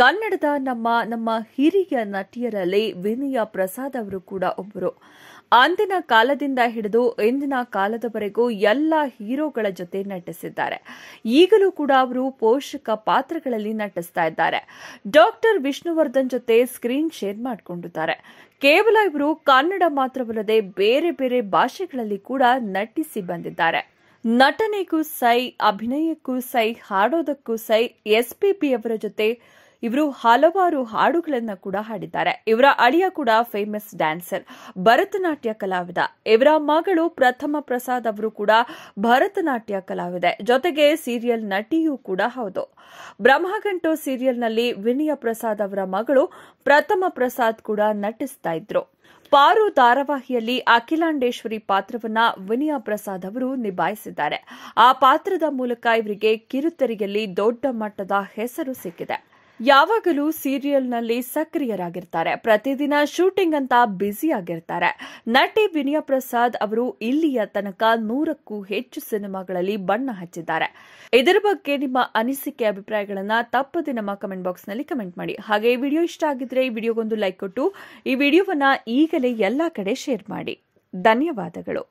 ಕನ್ನಡದ ನಮ್ಮ ನಮ್ಮ ಹಿರಿಯ ನಟಿಯರಲ್ಲಿ ವಿನಯ ಪ್ರಸಾದ್ ಅವರು ಕೂಡ ಒಬ್ಬರು ಅಂದಿನ ಕಾಲದಿಂದ ಹಿಡಿದು ಇಂದಿನ ಕಾಲದವರೆಗೂ ಎಲ್ಲ ಹೀರೋಗಳ ಜೊತೆ ನಟಿಸಿದ್ದಾರೆ ಈಗಲೂ ಕೂಡ ಅವರು ಪೋಷಕ ಪಾತ್ರಗಳಲ್ಲಿ ನಟಿಸ್ತಾ ಇದ್ದಾರೆ ಡಾಕ್ಟರ್ ವಿಷ್ಣುವರ್ಧನ್ ಜೊತೆ ಸ್ಕ್ರೀನ್ ಶೇರ್ ಮಾಡಿಕೊಂಡಿದ್ದಾರೆ ಕೇವಲ ಇವರು ಕನ್ನಡ ಮಾತ್ರವಲ್ಲದೆ ಬೇರೆ ಬೇರೆ ಭಾಷೆಗಳಲ್ಲಿ ಕೂಡ ನಟಿಸಿ ಬಂದಿದ್ದಾರೆ ನಟನೆಗೂ ಸೈ ಅಭಿನಯಕ್ಕೂ ಸೈ ಹಾಡೋದಕ್ಕೂ ಸೈ ಅವರ ಜೊತೆ ಇವರು ಹಲವಾರು ಹಾಡುಗಳನ್ನ ಕೂಡ ಹಾಡಿದ್ದಾರೆ ಇವರ ಅಳಿಯ ಕೂಡ ಫೇಮಸ್ ಡ್ಯಾನ್ಸರ್ ಭರತನಾಟ್ಯ ಕಲಾವಿದ ಇವರ ಮಗಳು ಪ್ರಥಮ ಪ್ರಸಾದ್ ಅವರು ಕೂಡ ಭರತನಾಟ್ಯ ಕಲಾವಿದೆ ಜೊತೆಗೆ ಸೀರಿಯಲ್ ನಟಿಯೂ ಕೂಡ ಹೌದು ಬ್ರಹ್ಮಗಂಟು ಸೀರಿಯಲ್ನಲ್ಲಿ ವಿನಯ ಪ್ರಸಾದ್ ಅವರ ಮಗಳು ಪ್ರಥಮ ಪ್ರಸಾದ್ ಕೂಡ ನಟಿಸ್ತಾ ಇದ್ರು ಪಾರು ಧಾರಾವಾಹಿಯಲ್ಲಿ ಅಖಿಲಾಂಡೇಶ್ವರಿ ಪಾತ್ರವನ್ನ ವಿನಯ ಪ್ರಸಾದ್ ಅವರು ನಿಭಾಯಿಸಿದ್ದಾರೆ ಆ ಪಾತ್ರದ ಮೂಲಕ ಇವರಿಗೆ ಕಿರುತೆರೆಯಲ್ಲಿ ದೊಡ್ಡ ಮಟ್ಟದ ಹೆಸರು ಸಿಕ್ಕಿದೆ ಯಾವಾಗಲೂ ಸೀರಿಯಲ್ನಲ್ಲಿ ಸಕ್ರಿಯರಾಗಿರ್ತಾರೆ ಪ್ರತಿದಿನ ಶೂಟಿಂಗ್ ಅಂತ ಬ್ಯುಸಿ ಆಗಿರ್ತಾರೆ ನಟಿ ವಿನಯ ಪ್ರಸಾದ್ ಅವರು ಇಲ್ಲಿಯ ತನಕ ನೂರಕ್ಕೂ ಹೆಚ್ಚು ಸಿನಿಮಾಗಳಲ್ಲಿ ಬಣ್ಣ ಹಚ್ಚಿದ್ದಾರೆ ಇದರ ಬಗ್ಗೆ ನಿಮ್ಮ ಅನಿಸಿಕೆ ಅಭಿಪ್ರಾಯಗಳನ್ನ ತಪ್ಪದೆ ನಮ್ಮ ಕಮೆಂಟ್ ಬಾಕ್ಸ್ ನಲ್ಲಿ ಕಮೆಂಟ್ ಮಾಡಿ ಹಾಗೆ ಈ ವಿಡಿಯೋ ಇಷ್ಟ ಆಗಿದ್ರೆ ಈ ವಿಡಿಯೋಗೊಂದು ಲೈಕ್ ಕೊಟ್ಟು ಈ ವಿಡಿಯೋವನ್ನ ಈಗಲೇ ಎಲ್ಲಾ ಕಡೆ ಶೇರ್ ಮಾಡಿ ಧನ್ಯವಾದಗಳು